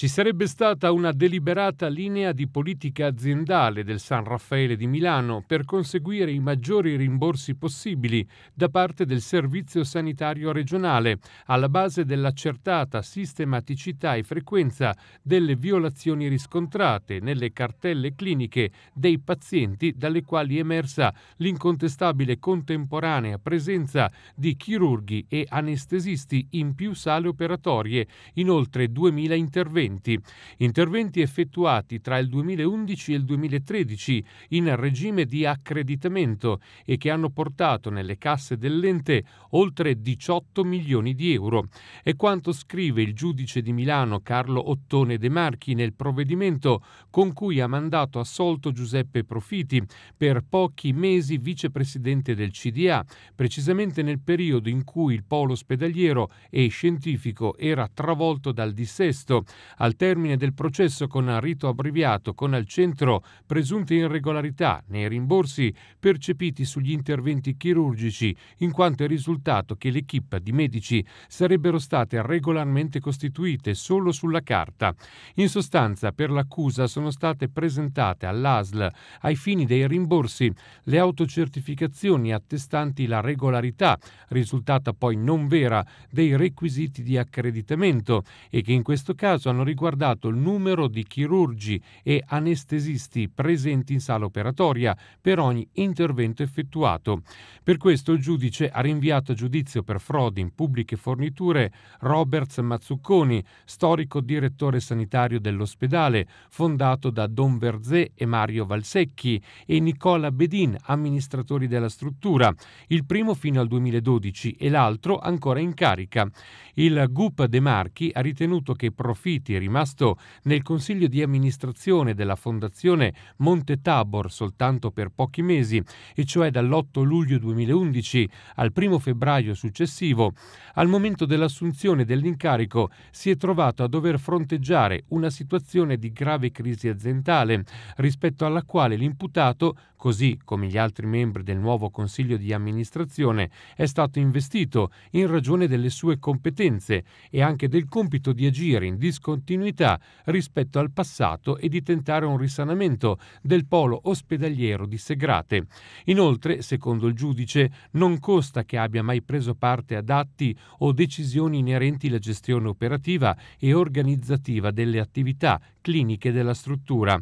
ci sarebbe stata una deliberata linea di politica aziendale del San Raffaele di Milano per conseguire i maggiori rimborsi possibili da parte del Servizio Sanitario regionale, alla base dell'accertata sistematicità e frequenza delle violazioni riscontrate nelle cartelle cliniche dei pazienti dalle quali è emersa l'incontestabile contemporanea presenza di chirurghi e anestesisti in più sale operatorie, in oltre 2.000 interventi interventi, interventi effettuati tra il 2011 e il 2013 in regime di accreditamento e che hanno portato nelle casse dell'ente oltre 18 milioni di euro. È quanto scrive il giudice di Milano Carlo Ottone De Marchi nel provvedimento con cui ha mandato assolto Giuseppe Profiti per pochi mesi vicepresidente del CDA, precisamente nel periodo in cui il polo ospedaliero e scientifico era travolto dal dissesto, al termine del processo con rito abbreviato con al centro presunte irregolarità nei rimborsi percepiti sugli interventi chirurgici, in quanto è risultato che l'equipa di medici sarebbero state regolarmente costituite solo sulla carta. In sostanza, per l'accusa sono state presentate all'ASL ai fini dei rimborsi le autocertificazioni attestanti la regolarità, risultata poi non vera, dei requisiti di accreditamento e che in questo caso hanno riguardato il numero di chirurgi e anestesisti presenti in sala operatoria per ogni intervento effettuato. Per questo il giudice ha rinviato a giudizio per frodi in pubbliche forniture Roberts Mazzucconi, storico direttore sanitario dell'ospedale, fondato da Don Verzé e Mario Valsecchi, e Nicola Bedin, amministratori della struttura, il primo fino al 2012 e l'altro ancora in carica. Il GUP De Marchi ha ritenuto che i profitti rimasto nel consiglio di amministrazione della Fondazione Monte Tabor soltanto per pochi mesi, e cioè dall'8 luglio 2011 al 1 febbraio successivo, al momento dell'assunzione dell'incarico si è trovato a dover fronteggiare una situazione di grave crisi aziendale rispetto alla quale l'imputato, così come gli altri membri del nuovo consiglio di amministrazione, è stato investito in ragione delle sue competenze e anche del compito di agire in discontinuità continuità rispetto al passato e di tentare un risanamento del polo ospedaliero di Segrate. Inoltre, secondo il giudice, non costa che abbia mai preso parte ad atti o decisioni inerenti alla gestione operativa e organizzativa delle attività cliniche della struttura.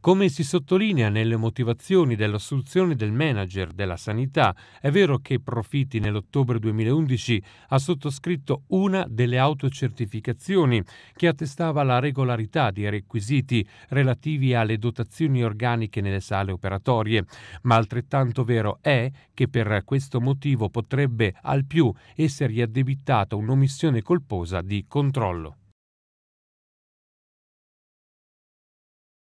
Come si sottolinea nelle motivazioni dell'assunzione del manager della sanità, è vero che Profitti nell'ottobre 2011 ha sottoscritto una delle autocertificazioni che attestava la regolarità dei requisiti relativi alle dotazioni organiche nelle sale operatorie, ma altrettanto vero è che per questo motivo potrebbe al più essergli addebitata un'omissione colposa di controllo.